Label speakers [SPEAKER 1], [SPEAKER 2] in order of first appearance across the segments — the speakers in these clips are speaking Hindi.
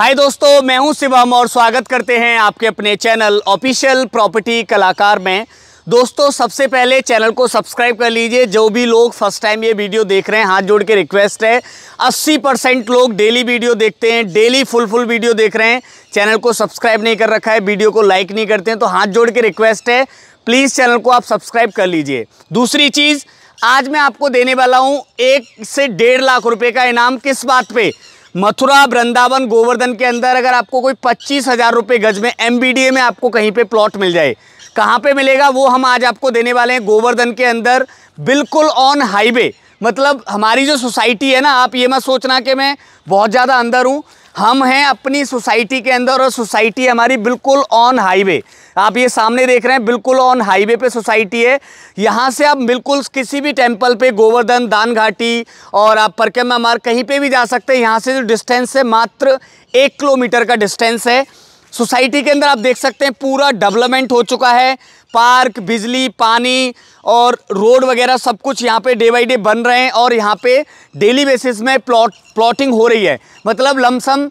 [SPEAKER 1] हाय दोस्तों मैं हूं शिवम और स्वागत करते हैं आपके अपने चैनल ऑफिशियल प्रॉपर्टी कलाकार में दोस्तों सबसे पहले चैनल को सब्सक्राइब कर लीजिए जो भी लोग फर्स्ट टाइम ये वीडियो देख रहे हैं हाथ जोड़ के रिक्वेस्ट है 80 परसेंट लोग डेली वीडियो देखते हैं डेली फुल फुल वीडियो देख रहे हैं चैनल को सब्सक्राइब नहीं कर रखा है वीडियो को लाइक नहीं करते हैं तो हाथ जोड़ के रिक्वेस्ट है प्लीज़ चैनल को आप सब्सक्राइब कर लीजिए दूसरी चीज़ आज मैं आपको देने वाला हूँ एक से डेढ़ लाख रुपये का इनाम किस बात पर मथुरा वृंदावन गोवर्धन के अंदर अगर आपको कोई पच्चीस हज़ार रुपये गज में एम में आपको कहीं पे प्लॉट मिल जाए कहाँ पे मिलेगा वो हम आज आपको देने वाले हैं गोवर्धन के अंदर बिल्कुल ऑन हाईवे मतलब हमारी जो सोसाइटी है ना आप ये मत सोचना कि मैं बहुत ज़्यादा अंदर हूँ हम हैं अपनी सोसाइटी के अंदर और सोसाइटी हमारी बिल्कुल ऑन हाईवे आप ये सामने देख रहे हैं बिल्कुल ऑन हाईवे पे सोसाइटी है यहाँ से आप बिल्कुल किसी भी टेम्पल पे गोवर्धन दान घाटी और आप परकेमा मार्ग कहीं पे भी जा सकते हैं यहाँ से जो डिस्टेंस है मात्र एक किलोमीटर का डिस्टेंस है सोसाइटी के अंदर आप देख सकते हैं पूरा डेवलपमेंट हो चुका है पार्क बिजली पानी और रोड वगैरह सब कुछ यहाँ पे डे बाई डे बन रहे हैं और यहाँ पे डेली बेसिस में प्लॉट प्लॉटिंग हो रही है मतलब लमसम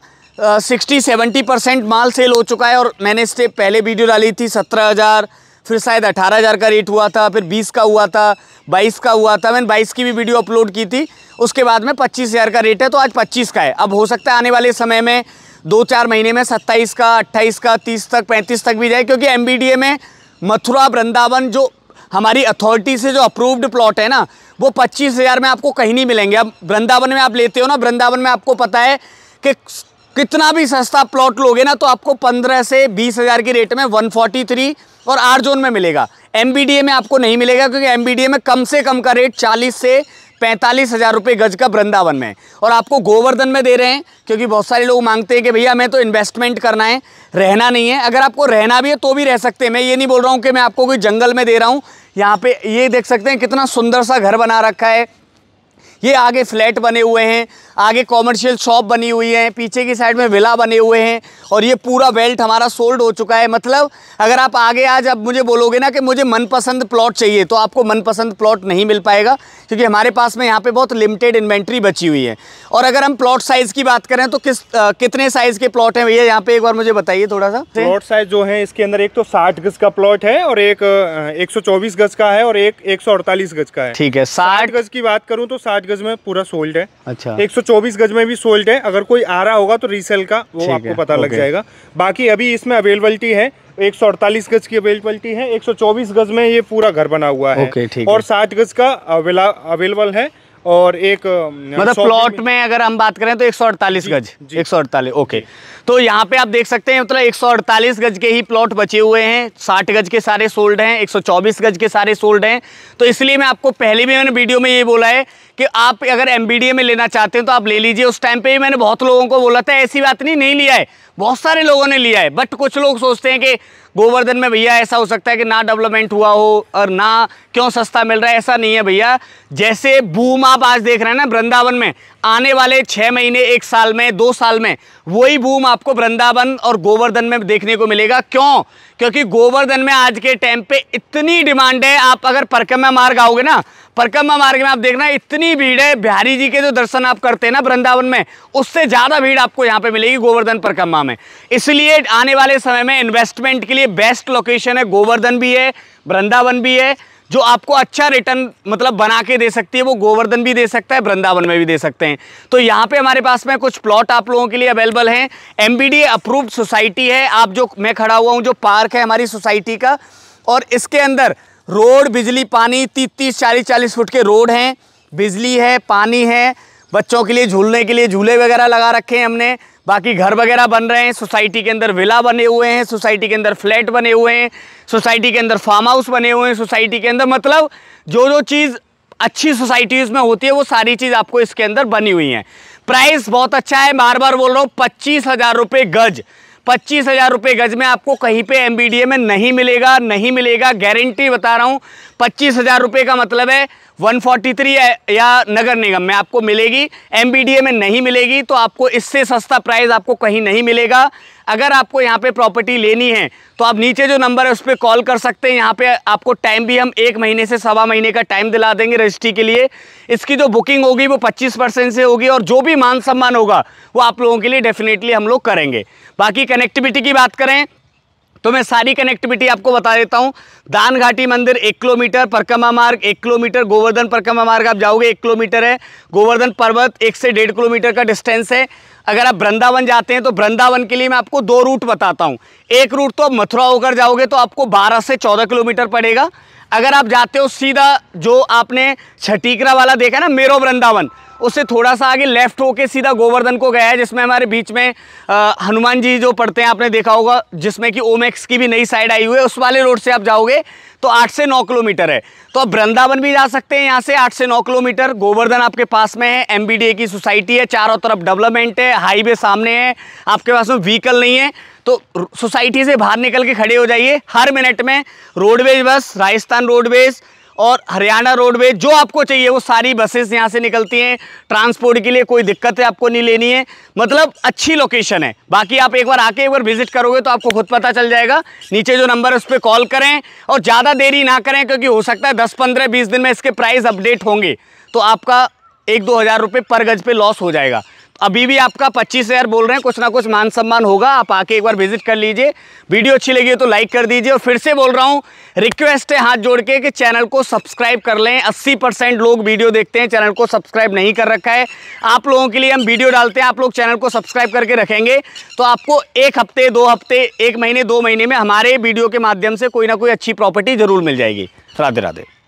[SPEAKER 1] सिक्सटी सेवेंटी परसेंट माल सेल हो चुका है और मैंने इससे पहले वीडियो डाली थी सत्रह हज़ार फिर शायद अठारह हज़ार का रेट हुआ था फिर बीस का हुआ था बाईस का हुआ था मैंने बाईस की भी वीडियो अपलोड की थी उसके बाद में पच्चीस हज़ार का रेट है तो आज पच्चीस का है अब हो सकता है आने वाले समय में दो चार महीने में सत्ताईस का अट्ठाईस का तीस तक पैंतीस तक भी जाए क्योंकि एम में मथुरा वृंदावन जो हमारी अथॉरिटी से जो अप्रूव्ड प्लॉट है ना वो पच्चीस हज़ार में आपको कहीं नहीं मिलेंगे अब वृंदावन में आप लेते हो ना वृंदावन में आपको पता है कि कितना भी सस्ता प्लॉट लोगे ना तो आपको पंद्रह से बीस हज़ार के रेट में वन फोर्टी थ्री और आर जोन में मिलेगा एम में आपको नहीं मिलेगा क्योंकि एम में कम से कम का रेट चालीस से पैंतालीस हज़ार रुपये गज का वृंदावन में और आपको गोवर्धन में दे रहे हैं क्योंकि बहुत सारे लोग मांगते हैं कि भैया हमें तो इन्वेस्टमेंट करना है रहना नहीं है अगर आपको रहना भी है तो भी रह सकते हैं मैं ये नहीं बोल रहा हूँ कि मैं आपको कोई जंगल में दे रहा हूँ यहाँ पे ये देख सकते हैं कितना सुंदर सा घर बना रखा है ये आगे फ्लैट बने हुए हैं आगे कॉमर्शियल शॉप बनी हुई है पीछे की साइड में विला बने हुए हैं और ये पूरा बेल्ट हमारा सोल्ड हो चुका है मतलब अगर आप आगे आज अब मुझे बोलोगे ना कि मुझे मनपसंद प्लॉट चाहिए तो आपको मनपसंद प्लॉट नहीं मिल पाएगा क्योंकि हमारे पास में यहाँ पे बहुत लिमिटेड इन्वेंट्री बची हुई है और अगर हम प्लॉट साइज़ की बात करें तो किस आ, कितने साइज़ के प्लॉट हैं भैया यहाँ पे एक बार मुझे बताइए थोड़ा सा प्लॉट साइज़ जो है इसके अंदर एक तो साठ गज का प्लॉट है और एक एक गज का है और एक एक गज का है ठीक है साठ गज की बात करूँ तो साठ गज में पूरा सोल्ड है अच्छा एक गज में भी सोल्ड है अगर कोई आ रहा होगा तो रीसेल का वो आपको पता लग जाएगा बाकी अभी इसमें अवेलेबिलिटी है 148 गज की अवेलेबलिटी है 124 गज में ये पूरा घर बना हुआ है ओके, ठीक और 60 गज का अवेलेबल है और एक मतलब प्लॉट में अगर हम बात करें तो 148 गज 148 ओके तो यहाँ पे आप देख सकते हैं मतलब 148 गज के ही प्लॉट बचे हुए हैं 60 गज के सारे सोल्ड हैं 124 गज के सारे सोल्ड हैं तो इसलिए मैं आपको पहले भी मैंने वीडियो में ये बोला है कि आप अगर एम में लेना चाहते हैं तो आप ले लीजिए उस टाइम पे भी मैंने बहुत लोगों को बोला था ऐसी बात नहीं नहीं लिया है बहुत सारे लोगों ने लिया है बट कुछ लोग सोचते हैं कि गोवर्धन में भैया ऐसा हो सकता है कि ना डेवलपमेंट हुआ हो और ना क्यों सस्ता मिल रहा है ऐसा नहीं है भैया जैसे बूम आप आज देख रहे हैं ना वृंदावन में आने वाले छः महीने एक साल में दो साल में वही बूम आपको वृंदावन और गोवर्धन में देखने को मिलेगा क्यों क्योंकि गोवर्धन में आज के टाइम पे इतनी डिमांड है आप अगर परकमा मार्ग आओगे ना परकम्मा मार्ग में आप देखना इतनी भीड़ है बिहारी जी के जो दर्शन आप करते हैं ना वृंदावन में उससे ज़्यादा भीड़ आपको यहाँ पे मिलेगी गोवर्धन परकम्मा में इसलिए आने वाले समय में इन्वेस्टमेंट के लिए बेस्ट लोकेशन है गोवर्धन भी है वृंदावन भी है जो आपको अच्छा रिटर्न मतलब बना के दे सकती है वो गोवर्धन भी दे सकता है वृंदावन में भी दे सकते हैं तो यहाँ पे हमारे पास में कुछ प्लॉट आप लोगों के लिए अवेलेबल हैं एमबीडी अप्रूव्ड सोसाइटी है आप जो मैं खड़ा हुआ हूँ जो पार्क है हमारी सोसाइटी का और इसके अंदर रोड बिजली पानी तीस तीस चालीस चालीस फुट के रोड हैं बिजली है पानी है बच्चों के लिए झूलने के लिए झूले वगैरह लगा रखे हैं हमने बाकी घर वगैरह बन रहे हैं सोसाइटी के अंदर विला बने हुए हैं सोसाइटी के अंदर फ्लैट बने हुए हैं सोसाइटी के अंदर फार्म हाउस बने हुए हैं सोसाइटी के अंदर मतलब जो जो चीज़ अच्छी सोसाइटीज़ में होती है वो सारी चीज़ आपको इसके अंदर बनी हुई हैं प्राइस बहुत अच्छा है बार बार बोल रहा हूँ पच्चीस हज़ार रुपये गज़ पच्चीस हज़ार रुपये गज में आपको कहीं पे एमबीडीए में नहीं मिलेगा नहीं मिलेगा गारंटी बता रहा हूँ पच्चीस हज़ार रुपये का मतलब है 143 या नगर निगम में आपको मिलेगी एम में नहीं मिलेगी तो आपको इससे सस्ता प्राइस आपको कहीं नहीं मिलेगा अगर आपको यहाँ पे प्रॉपर्टी लेनी है तो आप नीचे जो नंबर है उस पर कॉल कर सकते हैं यहाँ पे आपको टाइम भी हम एक महीने से सवा महीने का टाइम दिला देंगे रजिस्ट्री के लिए इसकी जो बुकिंग होगी वो पच्चीस परसेंट से होगी और जो भी मान सम्मान होगा वो आप लोगों के लिए डेफिनेटली हम लोग करेंगे बाकी कनेक्टिविटी की बात करें तो मैं सारी कनेक्टिविटी आपको बता देता हूँ दान घाटी मंदिर एक किलोमीटर परिक्रमा मार्ग एक किलोमीटर गोवर्धन परिक्रमा मार्ग आप जाओगे एक किलोमीटर है गोवर्धन पर्वत एक से डेढ़ किलोमीटर का डिस्टेंस है अगर आप वृंदावन जाते हैं तो वृंदावन के लिए मैं आपको दो रूट बताता हूँ एक रूट तो मथुरा होकर जाओगे तो आपको बारह से चौदह किलोमीटर पड़ेगा अगर आप जाते हो सीधा जो आपने छटीकरा वाला देखा ना मेरो वृंदावन उससे थोड़ा सा आगे लेफ्ट होके सीधा गोवर्धन को गया है जिसमें हमारे बीच में हनुमान जी जो पढ़ते हैं आपने देखा होगा जिसमें कि ओमेक्स की भी नई साइड आई हुई है उस वाले रोड से आप जाओगे तो आठ से नौ किलोमीटर है तो आप वृंदावन भी जा सकते हैं यहाँ से आठ से नौ किलोमीटर गोवर्धन आपके पास में है एम की सोसाइटी है चारों तरफ डेवलपमेंट है हाईवे सामने है आपके पास में व्हीकल नहीं है तो सोसाइटी से बाहर निकल के खड़े हो जाइए हर मिनट में रोडवेज बस राजस्थान रोडवेज और हरियाणा रोडवेज जो आपको चाहिए वो सारी बसेस यहाँ से निकलती हैं ट्रांसपोर्ट के लिए कोई दिक्कत है आपको नहीं लेनी है मतलब अच्छी लोकेशन है बाकी आप एक बार आके एक बार विजिट करोगे तो आपको खुद पता चल जाएगा नीचे जो नंबर है उस पर कॉल करें और ज़्यादा देरी ना करें क्योंकि हो सकता है दस पंद्रह बीस दिन में इसके प्राइस अपडेट होंगे तो आपका एक दो हज़ार रुपये पर गज पे लॉस हो जाएगा अभी भी आपका पच्चीस हज़ार बोल रहे हैं कुछ ना कुछ मान सम्मान होगा आप आके एक बार विजिट कर लीजिए वीडियो अच्छी लगी हो तो लाइक कर दीजिए और फिर से बोल रहा हूँ रिक्वेस्ट है हाथ जोड़ के कि चैनल को सब्सक्राइब कर लें अस्सी परसेंट लोग वीडियो देखते हैं चैनल को सब्सक्राइब नहीं कर रखा है आप लोगों के लिए हम वीडियो डालते हैं आप लोग चैनल को सब्सक्राइब करके रखेंगे तो आपको एक हफ्ते दो हफ्ते एक महीने दो महीने में हमारे वीडियो के माध्यम से कोई ना कोई अच्छी प्रॉपर्टी ज़रूर मिल जाएगी राधे राधे